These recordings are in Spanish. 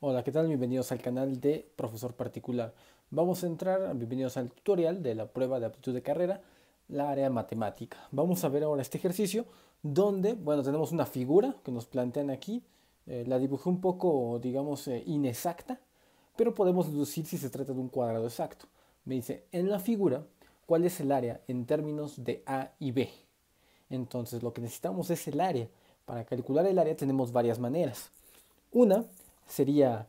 Hola, ¿qué tal? Bienvenidos al canal de Profesor Particular. Vamos a entrar, bienvenidos al tutorial de la prueba de aptitud de carrera, la área matemática. Vamos a ver ahora este ejercicio donde, bueno, tenemos una figura que nos plantean aquí. Eh, la dibujé un poco, digamos, eh, inexacta, pero podemos deducir si se trata de un cuadrado exacto. Me dice, en la figura, ¿cuál es el área en términos de A y B? Entonces, lo que necesitamos es el área. Para calcular el área tenemos varias maneras. Una sería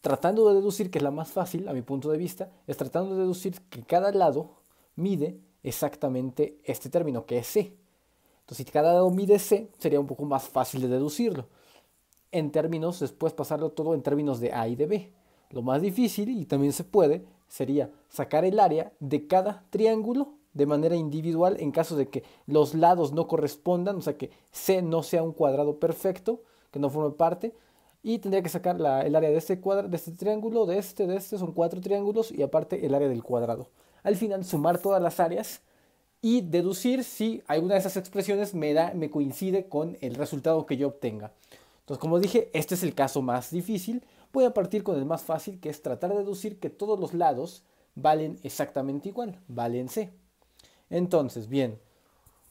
tratando de deducir, que es la más fácil a mi punto de vista, es tratando de deducir que cada lado mide exactamente este término, que es C. Entonces, si cada lado mide C, sería un poco más fácil de deducirlo. En términos, después pasarlo todo en términos de A y de B. Lo más difícil, y también se puede, sería sacar el área de cada triángulo de manera individual en caso de que los lados no correspondan, o sea que C no sea un cuadrado perfecto, que no forme parte, y tendría que sacar el área de este, de este triángulo, de este, de este, son cuatro triángulos y aparte el área del cuadrado. Al final sumar todas las áreas y deducir si alguna de esas expresiones me, da, me coincide con el resultado que yo obtenga. Entonces, como dije, este es el caso más difícil. Voy a partir con el más fácil, que es tratar de deducir que todos los lados valen exactamente igual, valen C. Entonces, bien,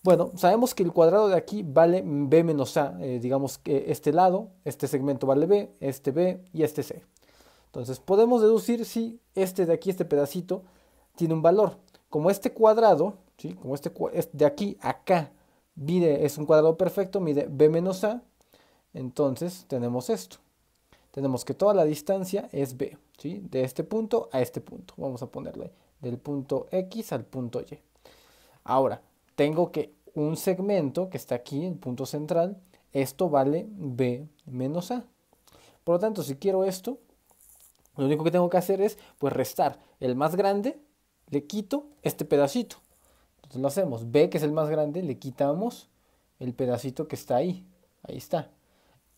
bueno, sabemos que el cuadrado de aquí vale b menos a, eh, digamos que este lado, este segmento vale b, este b y este c. Entonces podemos deducir si este de aquí, este pedacito, tiene un valor. Como este cuadrado, ¿sí? como este de aquí a acá, mide, es un cuadrado perfecto, mide b menos a, entonces tenemos esto. Tenemos que toda la distancia es b, ¿sí? de este punto a este punto. Vamos a ponerle del punto x al punto y. Ahora, tengo que un segmento que está aquí, el punto central, esto vale B menos A. Por lo tanto, si quiero esto, lo único que tengo que hacer es pues restar el más grande, le quito este pedacito. Entonces lo hacemos, B que es el más grande, le quitamos el pedacito que está ahí. Ahí está.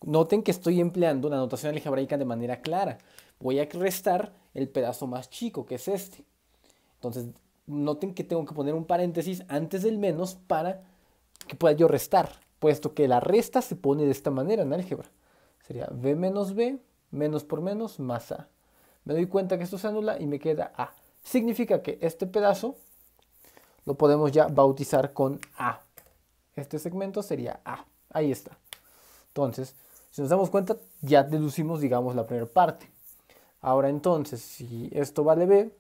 Noten que estoy empleando la notación algebraica de manera clara. Voy a restar el pedazo más chico, que es este. Entonces, noten que tengo que poner un paréntesis antes del menos para que pueda yo restar, puesto que la resta se pone de esta manera en álgebra. Sería b menos b, menos por menos, más a. Me doy cuenta que esto se anula y me queda a. Significa que este pedazo lo podemos ya bautizar con a. Este segmento sería a. Ahí está. Entonces, si nos damos cuenta, ya deducimos, digamos, la primera parte. Ahora entonces, si esto vale b,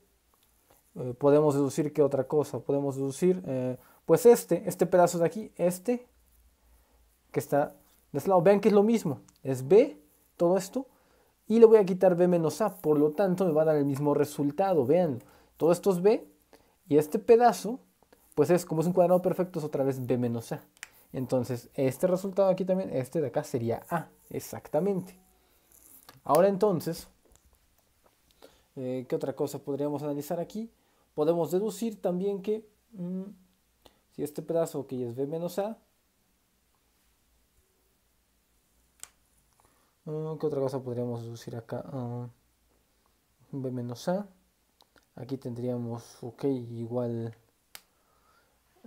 eh, podemos deducir que otra cosa, podemos deducir, eh, pues este, este pedazo de aquí, este, que está de este lado, vean que es lo mismo, es B, todo esto, y le voy a quitar B menos A, por lo tanto me va a dar el mismo resultado, vean, todo esto es B, y este pedazo, pues es, como es un cuadrado perfecto, es otra vez B menos A. Entonces, este resultado aquí también, este de acá sería A, exactamente. Ahora entonces, eh, ¿qué otra cosa podríamos analizar aquí? Podemos deducir también que mm, si este pedazo que es b menos a, mm, ¿Qué otra cosa podríamos deducir acá? Mm, b menos A. Aquí tendríamos OK igual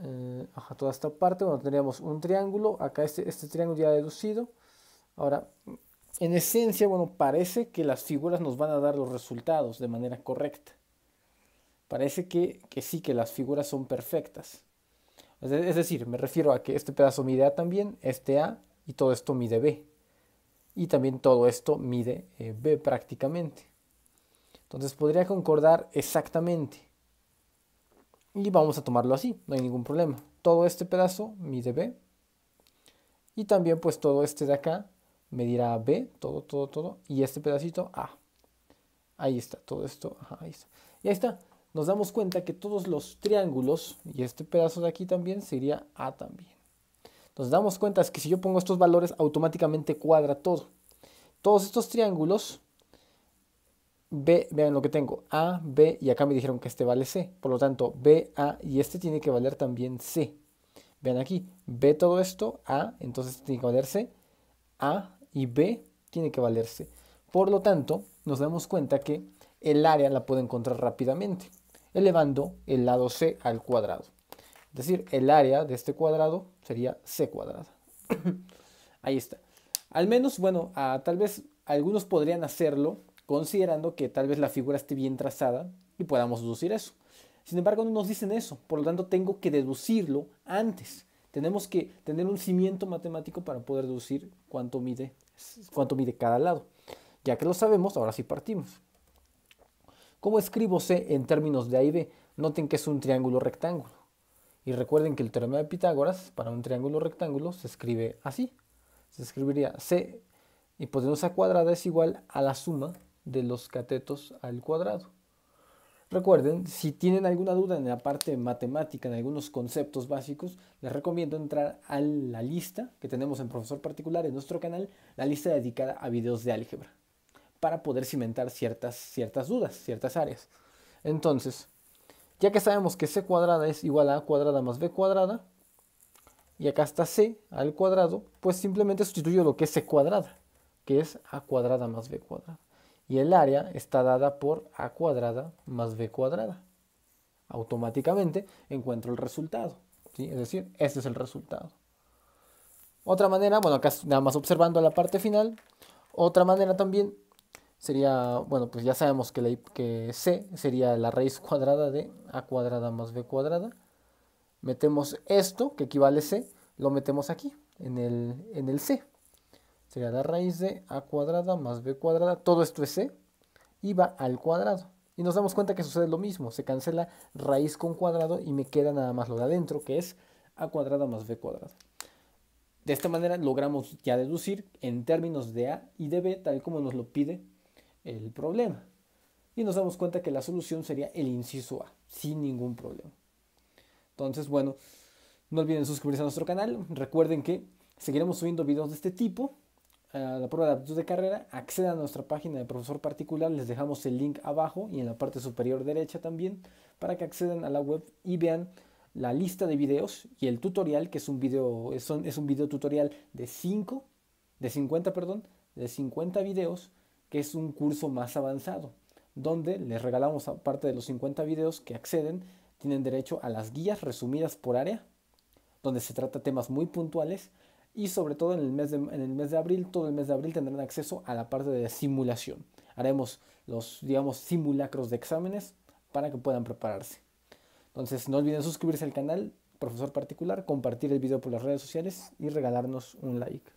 eh, a toda esta parte. Bueno, tendríamos un triángulo. Acá este, este triángulo ya deducido. Ahora, en esencia, bueno, parece que las figuras nos van a dar los resultados de manera correcta parece que, sí, que las figuras son perfectas. Es decir, me refiero a que este pedazo mide A también, este A, y todo esto mide B. Y también todo esto mide eh, B prácticamente. Entonces podría concordar exactamente. Y vamos a tomarlo así, no hay ningún problema. Todo este pedazo mide B. Y también pues todo este de acá medirá B, todo, todo, todo. Y este pedacito A. Ahí está, todo esto, ahí está. Y ahí está nos damos cuenta que todos los triángulos, y este pedazo de aquí también, sería A también. Nos damos cuenta que si yo pongo estos valores, automáticamente cuadra todo. Todos estos triángulos, B, vean lo que tengo, A, B, y acá me dijeron que este vale C. Por lo tanto, B, A, y este tiene que valer también C. Vean aquí, B todo esto, A, entonces tiene que valer C, A y B tiene que valer C. Por lo tanto, nos damos cuenta que el área la puedo encontrar rápidamente elevando el lado C al cuadrado. Es decir, el área de este cuadrado sería C cuadrada. Ahí está. Al menos, bueno, a, tal vez algunos podrían hacerlo considerando que tal vez la figura esté bien trazada y podamos deducir eso. Sin embargo, no nos dicen eso, por lo tanto tengo que deducirlo antes. Tenemos que tener un cimiento matemático para poder deducir cuánto mide, cuánto mide cada lado. Ya que lo sabemos, ahora sí partimos. ¿Cómo escribo C en términos de A y B? Noten que es un triángulo rectángulo. Y recuerden que el teorema de Pitágoras para un triángulo rectángulo se escribe así. Se escribiría C y hipotenusa pues cuadrada es igual a la suma de los catetos al cuadrado. Recuerden, si tienen alguna duda en la parte matemática, en algunos conceptos básicos, les recomiendo entrar a la lista que tenemos en Profesor Particular en nuestro canal, la lista dedicada a videos de álgebra para poder cimentar ciertas, ciertas dudas, ciertas áreas. Entonces, ya que sabemos que c cuadrada es igual a a cuadrada más b cuadrada, y acá está c al cuadrado, pues simplemente sustituyo lo que es c cuadrada, que es a cuadrada más b cuadrada. Y el área está dada por a cuadrada más b cuadrada. Automáticamente encuentro el resultado. ¿sí? Es decir, este es el resultado. Otra manera, bueno, acá nada más observando la parte final. Otra manera también sería, bueno, pues ya sabemos que, C sería la raíz cuadrada de A cuadrada más B cuadrada. Metemos esto, que equivale a C, lo metemos aquí, en el, en el C. Sería la raíz de A cuadrada más B cuadrada, todo esto es C, y va al cuadrado. Y nos damos cuenta que sucede lo mismo, se cancela raíz con cuadrado y me queda nada más lo de adentro, que es A cuadrada más B cuadrada. De esta manera logramos ya deducir en términos de A y de B, tal como nos lo pide el problema. Y nos damos cuenta que la solución sería el inciso A, sin ningún problema. Entonces, bueno, no olviden suscribirse a nuestro canal. Recuerden que seguiremos subiendo videos de este tipo. A la prueba de aptitud de carrera, accedan a nuestra página de profesor particular. Les dejamos el link abajo y en la parte superior derecha también para que accedan a la web y vean la lista de videos y el tutorial, que es un video, es un, es un video tutorial de 5, de 50, perdón, de 50 videos que es un curso más avanzado, donde les regalamos, aparte de los 50 videos que acceden, tienen derecho a las guías resumidas por área, donde se trata temas muy puntuales, y sobre todo en el mes de, en el mes de abril, todo el mes de abril tendrán acceso a la parte de simulación. Haremos los, digamos, simulacros de exámenes para que puedan prepararse. Entonces, no olviden suscribirse al canal, profesor particular, compartir el video por las redes sociales y regalarnos un like.